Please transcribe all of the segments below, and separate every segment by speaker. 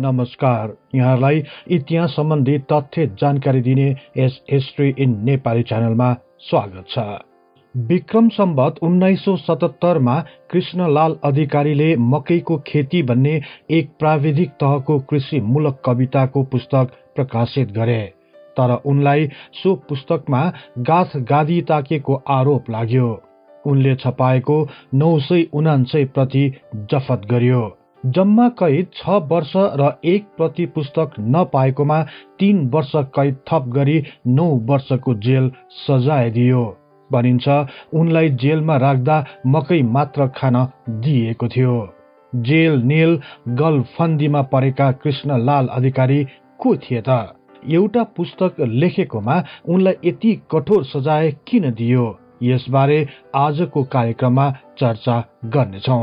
Speaker 1: नमस्कार यहाँलाई इतिहास सम्बन्धी तथ्य जानकारी दिने एस हिस्ट्री इन नेपाली च्यानलमा स्वागत छ विक्रम सम्बत उन्नाइस सौ सतहत्तरमा कृष्णलाल अधिकारीले मकैको खेती भन्ने एक प्राविधिक तहको कृषिमूलक कविताको पुस्तक प्रकाशित गरे तर उनलाई सो पुस्तकमा गाथ गादी ताकेको आरोप लाग्यो उनले छपाएको नौ सय उनान्सय प्रति जफत गरियो जम्मा कैद छ वर्ष र एक प्रति पुस्तक नपाएकोमा तीन वर्ष कैद थप गरी नौ वर्षको जेल सजाय दियो भनिन्छ उनलाई जेलमा राख्दा मकै मात्र खान दिएको थियो जेल नेल गलफन्दीमा परेका कृष्णलाल अधिकारी को थिए त एउटा पुस्तक लेखेकोमा उनलाई यति कठोर सजाय किन दियो यसबारे आजको कार्यक्रममा चर्चा गर्नेछौँ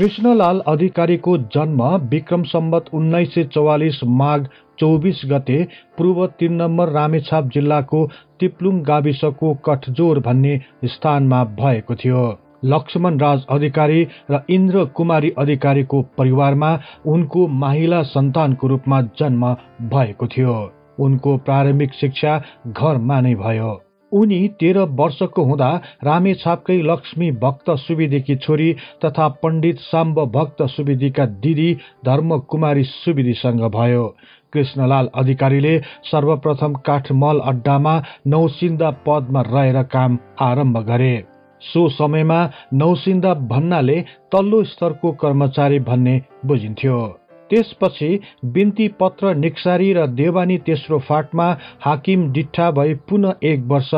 Speaker 1: कृष्णलाल अधिकारीको जन्म विक्रम सम्बत उन्नाइस सय चौवालिस माघ चौबिस गते पूर्व तिन नम्बर रामेछाप जिल्लाको तिप्लुङ गाविसको कठजोर भन्ने स्थानमा भएको थियो लक्ष्मण राज अधिकारी र इन्द्र कुमारी अधिकारीको परिवारमा उनको माहिला सन्तानको रूपमा जन्म भएको थियो उनको प्रारम्भिक शिक्षा घरमा नै भयो उनी तेह्र वर्षको हुँदा रामेछापकै लक्ष्मी भक्त सुविदीकी छोरी तथा पण्डित साम्ब भक्त सुविदीका दिदी धर्मकुमारी सुविदीसँग भयो कृष्णलाल अधिकारीले सर्वप्रथम काठमल अड्डामा नौसिन्दा पदमा रहेर काम आरम्भ गरे सो समयमा नौसिन्दा भन्नाले तल्लो स्तरको कर्मचारी भन्ने बुझिन्थ्यो त्यसपछि बिन्ती पत्र निक्सारी र देवानी तेस्रो फाटमा हाकिम डिठा भई पुनः एक वर्ष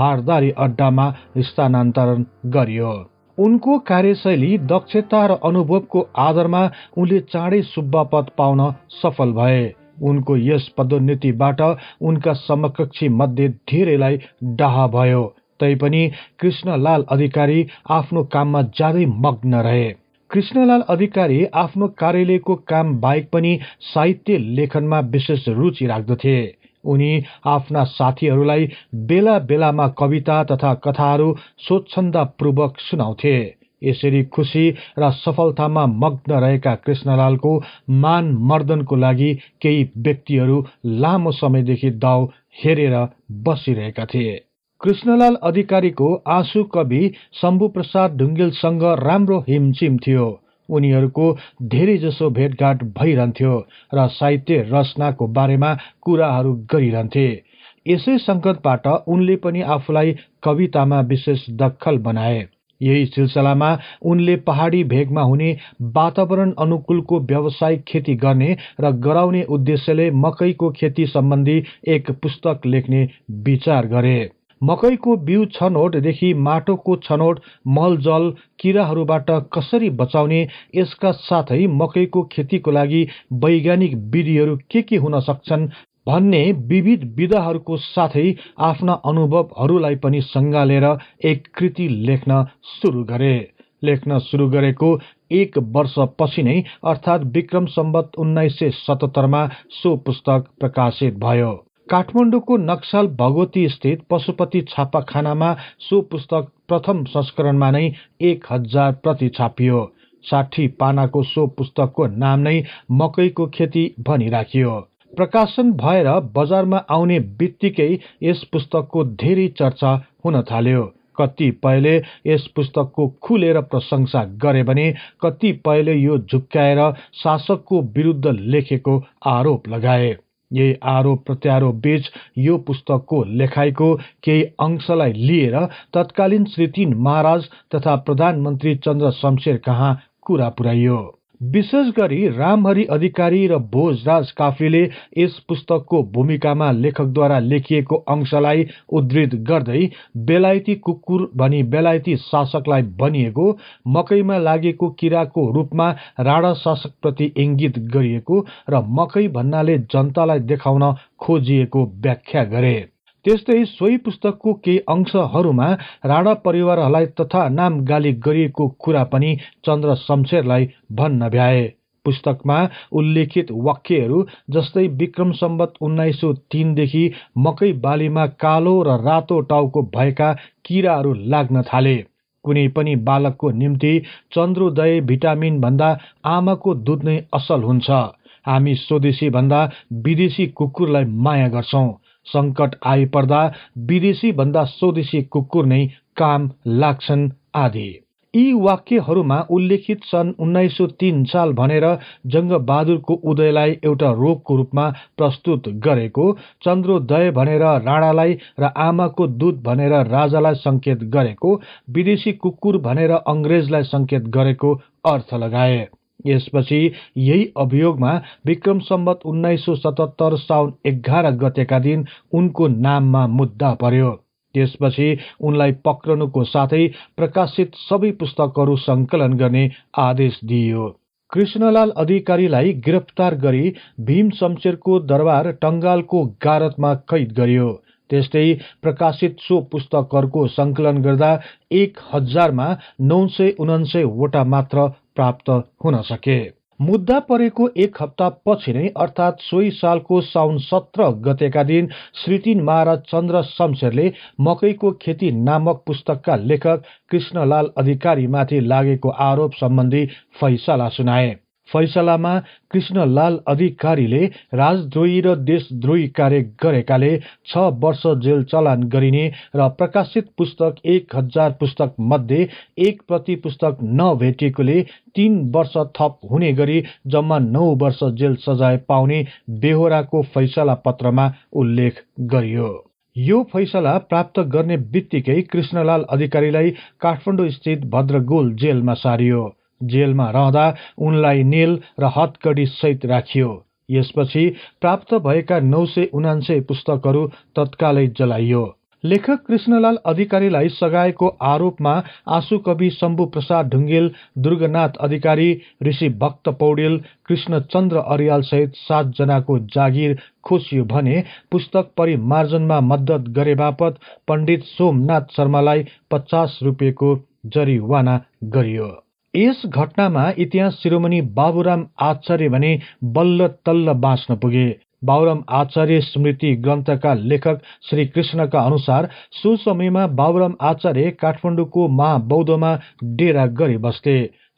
Speaker 1: भारदारी अड्डामा स्थानान्तरण गरियो उनको कार्यशैली दक्षता र अनुभवको आधारमा उनले चाँडै सुब्बा पद पाउन सफल भए उनको यस पदोन्नतिबाट उनका समकक्षी मध्ये धेरैलाई डाहा भयो तैपनि कृष्णलाल अधिकारी आफ्नो काममा ज्यादै मग्न रहे कृष्णलाल अधिकारी आफ्नो कार्यालयको काम बाहेक पनि साहित्य लेखनमा विशेष रुचि राख्दथे उनी आफ्ना साथीहरूलाई बेला बेलामा कविता तथा कथाहरू स्वच्छन्दपूर्वक सुनाउँथे यसरी खुसी र सफलतामा मग्न रहेका कृष्णलालको मान मर्दनको लागि केही व्यक्तिहरू लामो समयदेखि दाउ हेरेर बसिरहेका थिए कृष्णलाल अधिकारीको आँसु कवि शम्भुप्रसाद ढुङ्गेलसँग राम्रो हिमछिम थियो उनीहरूको धेरैजसो भेटघाट भइरहन्थ्यो र साहित्य रचनाको बारेमा कुराहरू गरिरहन्थे यसै सङ्कटबाट उनले पनि आफूलाई कवितामा विशेष दखल बनाए यही सिलसिलामा उनले पहाडी भेगमा हुने वातावरण अनुकूलको व्यावसायिक खेती गर्ने र गराउने उद्देश्यले मकैको खेती सम्बन्धी एक पुस्तक लेख्ने विचार गरे मकैको बिउ छनौटदेखि माटोको छनोट मलजल किराहरूबाट कसरी बचाउने यसका साथै मकैको खेतीको लागि वैज्ञानिक विधिहरू के के हुन सक्छन् भन्ने विविध विधाहरूको साथै आफ्ना अनुभवहरूलाई पनि सङ्गालेर एक कृति लेख्न सुरु गरे लेख्न सुरु गरेको एक वर्षपछि नै अर्थात् विक्रम सम्बत उन्नाइस सय सतहत्तरमा सो पुस्तक प्रकाशित भयो काठमाडौँको नक्सल भगवती स्थित पशुपति छापाखानामा सो पुस्तक प्रथम संस्करणमा नै एक हजार प्रति छापियो साठी पानाको सो पुस्तकको नाम नै मकैको खेती भनिराखियो प्रकाशन भएर बजारमा आउने बित्तिकै यस पुस्तकको धेरै चर्चा हुन थाल्यो कतिपयले यस पुस्तकको खुलेर प्रशंसा गरे भने कतिपयले यो झुक्काएर शासकको विरुद्ध लेखेको आरोप लगाए यही आरोप प्रत्यारोप बीच यो पुस्तकको लेखाइको केही अंशलाई लिएर तत्कालीन श्री तीन महाराज तथा प्रधानमन्त्री चन्द्र शमशेर कहाँ कुरा पुर्याइयो विशेष गरी रामहरि अधिकारी र भोजराज काफीले यस पुस्तकको भूमिकामा लेखकद्वारा लेखिएको अंशलाई उद्धृत गर्दै बेलायती कुकुर भनी बेलायती शासकलाई भनिएको मकैमा लागेको किराको रूपमा राणा शासकप्रति इङ्गित गरिएको र मकै भन्नाले जनतालाई देखाउन खोजिएको व्याख्या गरे त्यस्तै सोही पुस्तकको केही अंशहरूमा राणा परिवारहरूलाई तथा नाम गाली गरिएको कुरा पनि चन्द्र शमशेरलाई भन्न भ्याए पुस्तकमा उल्लेखित वाक्यहरू जस्तै विक्रम सम्बत उन्नाइस सौ तिनदेखि मकै बालीमा कालो र रातो टाउको भएका किराहरू लाग्न थाले कुनै पनि बालकको निम्ति चन्द्रोदय भिटामिन भन्दा आमाको दुध नै असल हुन्छ हामी स्वदेशी भन्दा विदेशी कुकुरलाई माया गर्छौँ सङ्कट आइपर्दा विदेशी भन्दा स्वदेशी कुकुर नै काम लाग्छन् आदि यी वाक्यहरूमा उल्लेखित सन् उन्नाइस सौ तीन साल भनेर जङ्गबहादुरको उदयलाई एउटा रोगको रूपमा प्रस्तुत गरेको चन्द्रोदय भनेर राणालाई र आमाको दूत भनेर राजालाई सङ्केत गरेको विदेशी कुकुर भनेर अङ्ग्रेजलाई सङ्केत गरेको अर्थ लगाए यसपछि यही अभियोगमा विक्रम सम्बत उन्नाइस सौ सतहत्तर साउन एघार गतेका दिन उनको नाममा मुद्दा पर्यो त्यसपछि उनलाई पक्रनुको साथै प्रकाशित सबै पुस्तकहरू सङ्कलन गर्ने आदेश दिइयो कृष्णलाल अधिकारीलाई गिरफ्तार गरी भीम शमशेरको दरबार टङ्गालको गारतमा कैद गरियो त्यस्तै प्रकाशित सो पुस्तकहरूको सङ्कलन गर्दा एक हजारमा नौ सय उनान्सयवटा मात्र प्राप्त हुन सके मुद्दा परेको एक हप्ता पछि नै अर्थात् सोही सालको साउन सत्र गतेका दिन श्रीतिन महाराज चन्द्र शमशेरले मकैको खेती नामक पुस्तकका लेखक कृष्णलाल अधिकारीमाथि लागेको आरोप सम्बन्धी फैसला सुनाए फैसलामा कृष्णलाल अधिकारीले राजद्रोही र देशद्रोही कार्य गरेकाले छ वर्ष जेल चलान गरिने र प्रकाशित पुस्तक एक हजार पुस्तक मध्ये एक प्रति पुस्तक नभेटिएकोले तीन वर्ष थप हुने गरी जम्मा नौ वर्ष जेल सजाय पाउने बेहोराको फैसला पत्रमा उल्लेख गरियो यो फैसला प्राप्त गर्ने बित्तिकै कृष्णलाल अधिकारीलाई काठमाडौँ स्थित भद्रगोल जेलमा सारियो जेलमा रहँदा उनलाई निल र सहित राखियो यसपछि प्राप्त भएका नौ सय उनान्सय पुस्तकहरू तत्कालै जलाइयो लेखक कृष्णलाल अधिकारीलाई सघाएको आरोपमा आँसु कवि शम्भु प्रसाद ढुङ्गेल दुर्गनाथ अधिकारी ऋषि भक्त पौडेल कृष्णचन्द्र अरियालसहित सातजनाको जागिर खोसियो भने पुस्तक परिमार्जनमा मद्दत गरे बापत पण्डित सोमनाथ शर्मालाई पचास रुपियाँको जरिवाना गरियो यस घटनामा इतिहास शिरोमणि बाबुराम आचार्य भने बल्ल तल्ल बाँच्न पुगे बाबुराम आचार्य स्मृति ग्रन्थका लेखक श्री कृष्णका अनुसार सो समयमा बाबुराम आचार्य काठमाडौँको महाबौद्धमा डेरा गरी बस्थे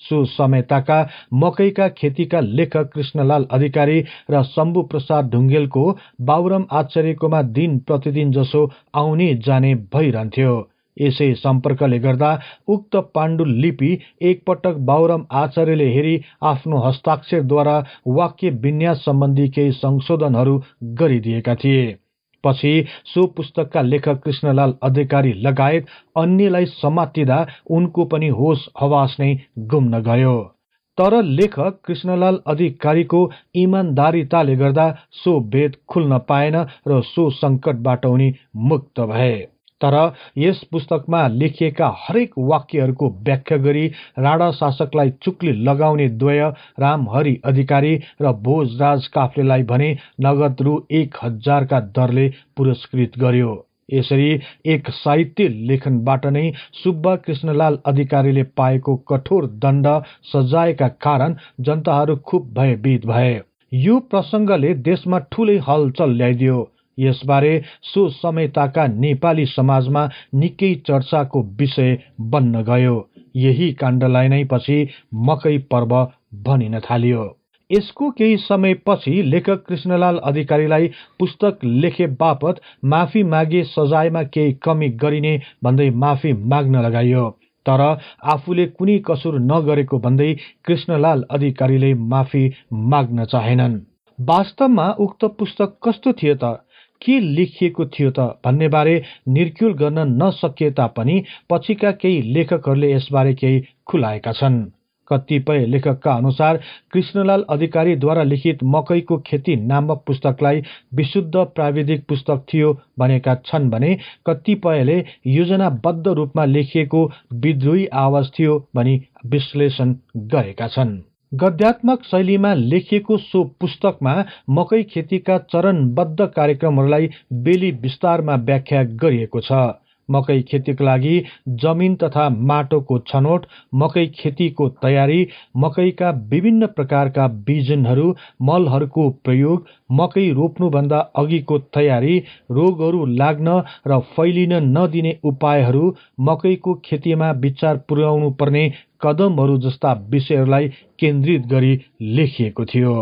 Speaker 1: सो समयताका मकैका खेतीका लेखक कृष्णलाल अधिकारी र शम्भु प्रसाद ढुङ्गेलको बाबुराम आचार्यकोमा दिन प्रतिदिन जसो आउने जाने भइरहन्थ्यो यसै सम्पर्कले गर्दा उक्त पाण्डुलिपि एकपटक बाहुराम आचार्यले हेरी आफ्नो हस्ताक्षरद्वारा वाक्य विन्यास सम्बन्धी केही संशोधनहरू गरिदिएका थिए पछि सो पुस्तकका लेखक कृष्णलाल अधिकारी लगायत अन्यलाई समातिँदा उनको पनि होस हवास नै गुम्न गयो तर लेखक कृष्णलाल अधिकारीको इमान्दारिताले गर्दा सो भेद खुल्न पाएन र सो सङ्कटबाट उनी मुक्त भए तर यस पुस्तकमा लेखिएका हरेक वाक्यहरूको व्याख्या गरी राणा शासकलाई चुक्ली लगाउने द्वय रामहरि अधिकारी र भोजराज काफ्लेलाई भने नगद रु एक हजारका दरले पुरस्कृत गर्यो यसरी एक साहित्य लेखनबाट नै सुब्बा कृष्णलाल अधिकारीले पाएको कठोर दण्ड सजायका कारण जनताहरू खुब भयभीत भए यो प्रसङ्गले देशमा ठुलै हलचल ल्याइदियो यसबारे सो समयताका नेपाली समाजमा निकै चर्चाको विषय बन्न गयो यही काण्डलाई नै पछि मकै पर्व भनिन थालियो यसको केही समयपछि लेखक कृष्णलाल अधिकारीलाई पुस्तक लेखे बापत माफी मागे सजायमा केही कमी गरिने भन्दै माफी माग्न लगाइयो तर आफूले कुनै कसुर नगरेको भन्दै कृष्णलाल अधिकारीले माफी माग्न चाहेनन् वास्तवमा उक्त पुस्तक कस्तो थियो त के लेखिएको थियो त भन्नेबारे निर्क्युल गर्न नसकिए तापनि पछिका केही लेखकहरूले यसबारे केही खुलाएका छन् कतिपय लेखकका अनुसार कृष्णलाल अधिकारीद्वारा लिखित मकैको खेती नामक पुस्तकलाई विशुद्ध प्राविधिक पुस्तक थियो भनेका छन् भने कतिपयले योजनाबद्ध रूपमा लेखिएको विद्रोही आवाज थियो भनी विश्लेषण गरेका छन् गद्यात्मक शैलीमा लेखिएको सो पुस्तकमा मकै खेतीका चरणबद्ध कार्यक्रमहरूलाई बेली विस्तारमा व्याख्या गरिएको छ मकै खेतीका लागि जमिन तथा माटोको छनौट मकै खेतीको तयारी मकैका विभिन्न प्रकारका बिजनहरू मलहरूको प्रयोग मकै रोप्नुभन्दा अघिको तयारी रोगहरू लाग्न र फैलिन नदिने उपायहरू मकैको खेतीमा विचार पुर्याउनु पर्ने कदमहरू जस्ता विषयहरूलाई केन्द्रित गरी लेखिएको थियो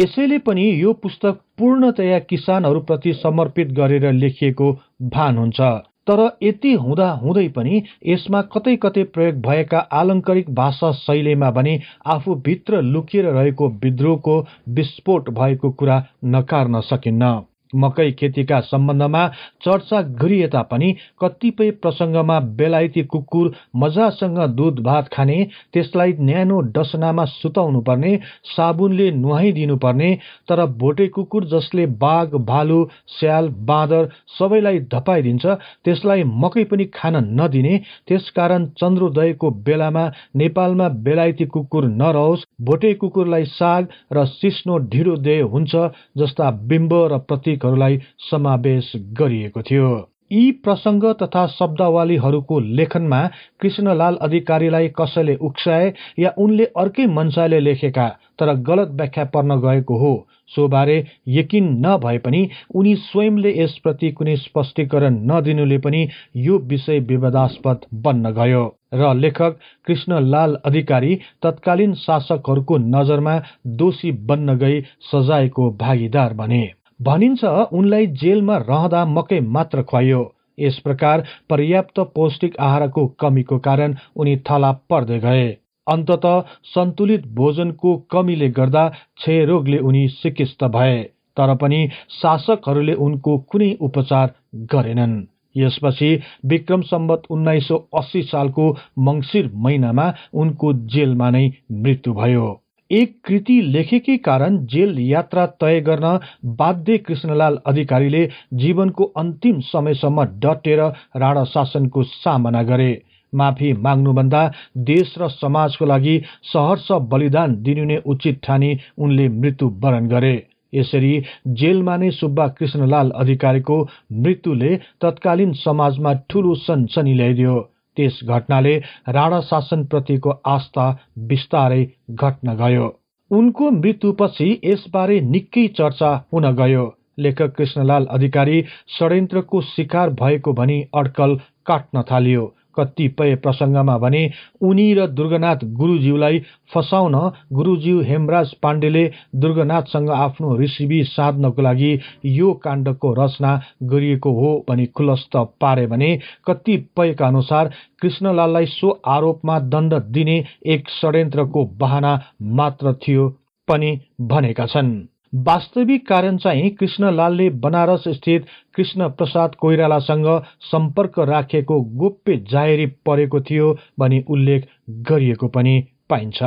Speaker 1: यसैले पनि यो पुस्तक पूर्णतया किसानहरूप्रति समर्पित गरेर लेखिएको भान हुन्छ तर यति हुँदा हुँदै पनि यसमा कतै कतै प्रयोग भएका आलङ्करिक भाषा शैलीमा भने आफूभित्र लुकिएर रहेको विद्रोहको विस्फोट भएको कुरा नकार्न सकिन्न मकै खेतीका सम्बन्धमा चर्चा गरिए तापनि कतिपय प्रसङ्गमा बेलायती कुकुर मजासँग दुध भात खाने त्यसलाई न्यानो डसनामा सुताउनु पर्ने साबुनले नुहाइदिनुपर्ने तर भोटे कुकुर जसले बाघ भालु स्याल बाँदर सबैलाई धपाइदिन्छ त्यसलाई मकै पनि खान नदिने त्यसकारण चन्द्रोदयको बेलामा नेपालमा बेलायती कुकुर नरहोस् भोटे कुकुरलाई साग र सिस्नो ढिँडो देय हुन्छ जस्ता बिम्ब र प्रतीक नागरिकहरूलाई समावेश गरिएको थियो यी प्रसङ्ग तथा शब्दावलीहरूको लेखनमा कृष्णलाल अधिकारीलाई कसैले उक्साए या उनले अर्कै मनसायले लेखेका तर गलत व्याख्या पर्न गएको हो सोबारे यकिन नभए पनि उनी स्वयंले यसप्रति कुनै स्पष्टीकरण नदिनुले पनि यो विषय विवादास्पद बन्न गयो र लेखक कृष्णलाल अधिकारी तत्कालीन शासकहरूको नजरमा दोषी बन्न गई सजायको भागीदार बने भनिन्छ उनलाई जेलमा रहँदा मकै मात्र खुवाइयो यस प्रकार पर्याप्त पौष्टिक आहारको कमीको कारण उनी थला पर्दै गए अन्तत सन्तुलित भोजनको कमीले गर्दा क्षयरोगले उनी सिकिस्त भए तर पनि शासकहरूले उनको कुनै उपचार गरेनन् यसपछि विक्रम सम्बत उन्नाइस सौ अस्सी सालको मङ्सिर महिनामा उनको जेलमा नै मृत्यु भयो एक कृति लेखेकै कारण जेल यात्रा तय गर्न बाध्य कृष्णलाल अधिकारीले जीवनको अन्तिम समयसम्म डटेर राणा शासनको सामना गरे माफी माग्नुभन्दा देश र समाजको लागि सहर्ष बलिदान दिनु नै उचित ठानी उनले मृत्युवरण गरे यसरी जेलमा नै सुब्बा कृष्णलाल अधिकारीको मृत्युले तत्कालीन समाजमा ठूलो सनसनी ल्याइदियो त्यस घटनाले राणा शासनप्रतिको आस्था बिस्तारै घट्न गयो उनको मृत्युपछि यसबारे निकै चर्चा हुन गयो लेखक कृष्णलाल अधिकारी षड्यन्त्रको शिकार भएको भनी अड्कल काट्न थालियो कतिपय प्रसङ्गमा भने उनी र दुर्गनाथ गुरुज्यूलाई फसाउन गुरुज्यू हेमराज पाण्डेले दुर्गनाथसँग आफ्नो ऋषिबी साध्नको लागि यो काण्डको रचना गरिएको हो भनी खुलस्त पारे भने कतिपयका अनुसार कृष्णलाललाई सो आरोपमा दण्ड दिने एक षड्यन्त्रको बहाना मात्र थियो पनि भनेका छन् वास्तविक कारण चाहिँ कृष्णलालले बनारस स्थित कृष्ण प्रसाद कोइरालासँग सम्पर्क राखेको गोप्य जाहेरी परेको थियो भनी उल्लेख गरिएको पनि पाइन्छ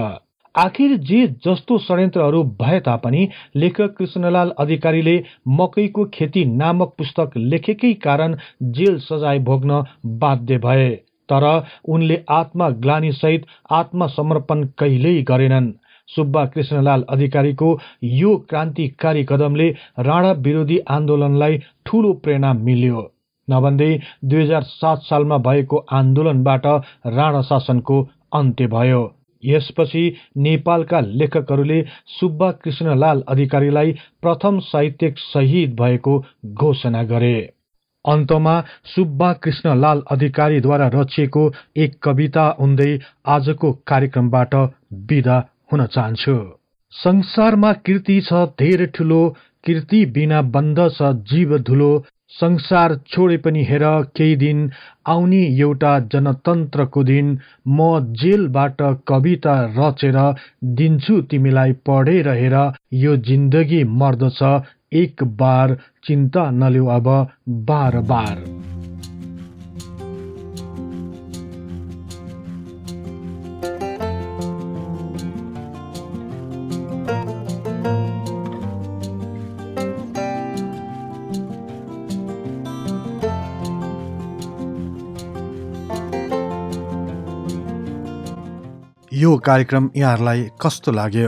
Speaker 1: आखिर जे जस्तो षड्यन्त्रहरू भए तापनि लेखक कृष्णलाल अधिकारीले मकैको खेती नामक पुस्तक लेखेकै कारण जेल सजाय भोग्न बाध्य भए तर उनले आत्मग्लानीसहित आत्मसमर्पण कहिल्यै गरेनन् सुब्बा कृष्णलाल अधिकारीको यो क्रान्तिकारी कदमले राणा विरोधी आन्दोलनलाई ठूलो प्रेरणा मिल्यो नभन्दै दुई हजार सात सालमा भएको आन्दोलनबाट राणा शासनको अन्त्य भयो यसपछि नेपालका लेखकहरूले सुब्बा कृष्णलाल अधिकारीलाई प्रथम साहित्यिक शहीद भएको घोषणा गरे अन्तमा सुब्बा कृष्णलाल अधिकारीद्वारा रचिएको एक कविता उन्दै आजको कार्यक्रमबाट विदा हुन चाहन्छु संसारमा कृति छ धेर ठुलो कृति बिना बन्द छ जीव धुलो संसार छोडे पनि हेर केही दिन आउने एउटा जनतन्त्रको दिन म जेलबाट कविता रचेर दिन्छु तिमीलाई पढेर हेर यो जिन्दगी मर्दछ एक बार चिन्ता नल्यौ अब बार बार यो कार्यक्रम यहाँहरूलाई कस्तो लाग्यो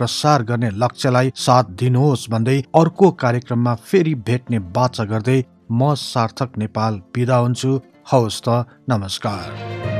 Speaker 1: प्रसार गर्ने लक्ष्यलाई साथ दिनुहोस् भन्दै अर्को कार्यक्रममा फेरि भेट्ने बाचा गर्दै म सार्थक नेपाल बिदा हुन्छु हवस् त नमस्कार